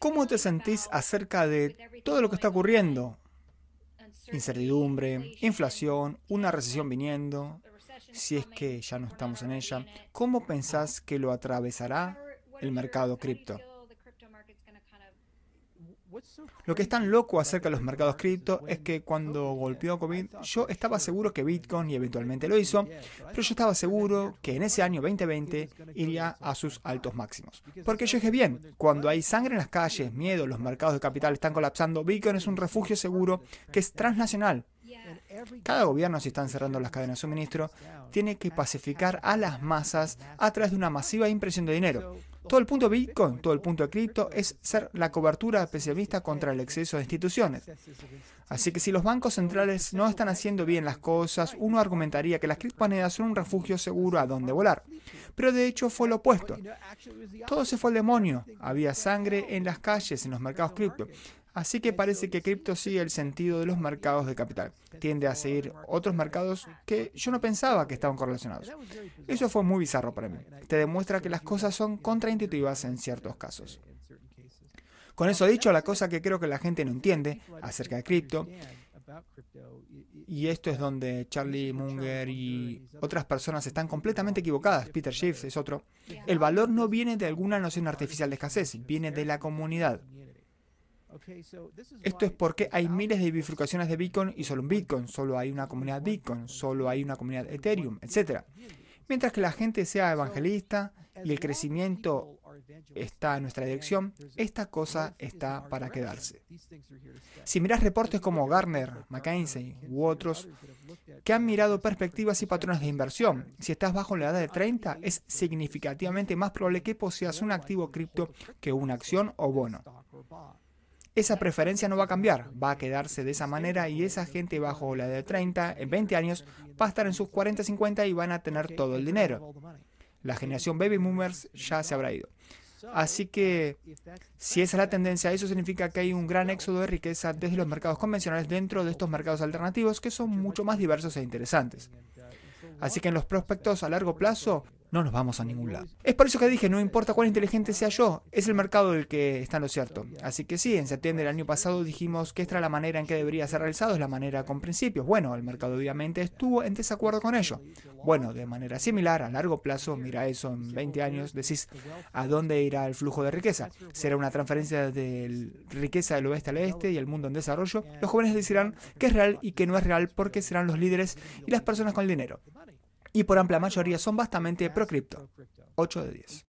¿Cómo te sentís acerca de todo lo que está ocurriendo? Incertidumbre, inflación, una um, recesión viniendo, si es que ya no estamos en ella. ¿Cómo um, pensás que lo atravesará el mercado cripto? Lo que es tan loco acerca de los mercados cripto es que cuando golpeó COVID, yo estaba seguro que Bitcoin, y eventualmente lo hizo, pero yo estaba seguro que en ese año 2020 iría a sus altos máximos. Porque yo dije, bien, cuando hay sangre en las calles, miedo, los mercados de capital están colapsando, Bitcoin es un refugio seguro que es transnacional. Cada gobierno, si están cerrando las cadenas de suministro, tiene que pacificar a las masas a través de una masiva impresión de dinero. Todo el punto Bitcoin, todo el punto de cripto, es ser la cobertura especialista contra el exceso de instituciones. Así que si los bancos centrales no están haciendo bien las cosas, uno argumentaría que las criptomonedas son un refugio seguro a donde volar. Pero de hecho fue lo opuesto. Todo se fue al demonio. Había sangre en las calles, en los mercados cripto. Así que parece que cripto sigue el sentido de los mercados de capital. Tiende a seguir otros mercados que yo no pensaba que estaban correlacionados. Eso fue muy bizarro para mí. Te demuestra que las cosas son contra ibas en ciertos casos. Con eso dicho, la cosa que creo que la gente no entiende acerca de cripto, y esto es donde Charlie Munger y otras personas están completamente equivocadas, Peter Schiff es otro, el valor no viene de alguna noción artificial de escasez, viene de la comunidad. Esto es porque hay miles de bifurcaciones de Bitcoin y solo un Bitcoin, solo hay una comunidad Bitcoin, solo hay una comunidad Ethereum, etc. Mientras que la gente sea evangelista, y el crecimiento está en nuestra dirección, esta cosa está para quedarse. Si miras reportes como Garner, McKinsey u otros que han mirado perspectivas y patrones de inversión, si estás bajo la edad de 30 es significativamente más probable que poseas un activo cripto que una acción o bono. Esa preferencia no va a cambiar, va a quedarse de esa manera y esa gente bajo la edad de 30 en 20 años va a estar en sus 40, 50 y van a tener todo el dinero. La generación baby boomers ya se habrá ido. Así que si esa es la tendencia, eso significa que hay un gran éxodo de riqueza desde los mercados convencionales dentro de estos mercados alternativos que son mucho más diversos e interesantes. Así que en los prospectos a largo plazo, no nos vamos a ningún lado. Es por eso que dije, no importa cuán inteligente sea yo, es el mercado el que está en lo cierto. Así que sí, en septiembre del año pasado dijimos que esta era la manera en que debería ser realizado, es la manera con principios. Bueno, el mercado obviamente estuvo en desacuerdo con ello. Bueno, de manera similar, a largo plazo, mira eso, en 20 años decís, ¿a dónde irá el flujo de riqueza? ¿Será una transferencia de riqueza del oeste al este y el mundo en desarrollo? Los jóvenes decirán que es real y que no es real porque serán los líderes y las personas con el dinero y por amplia mayoría son bastante pro cripto, 8 de 10.